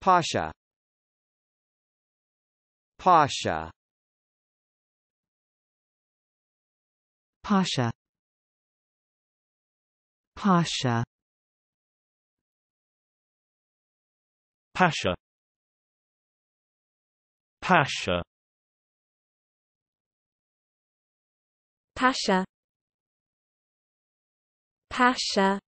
Pasha Pasha Pasha Pasha Pasha Pasha Pasha Pasha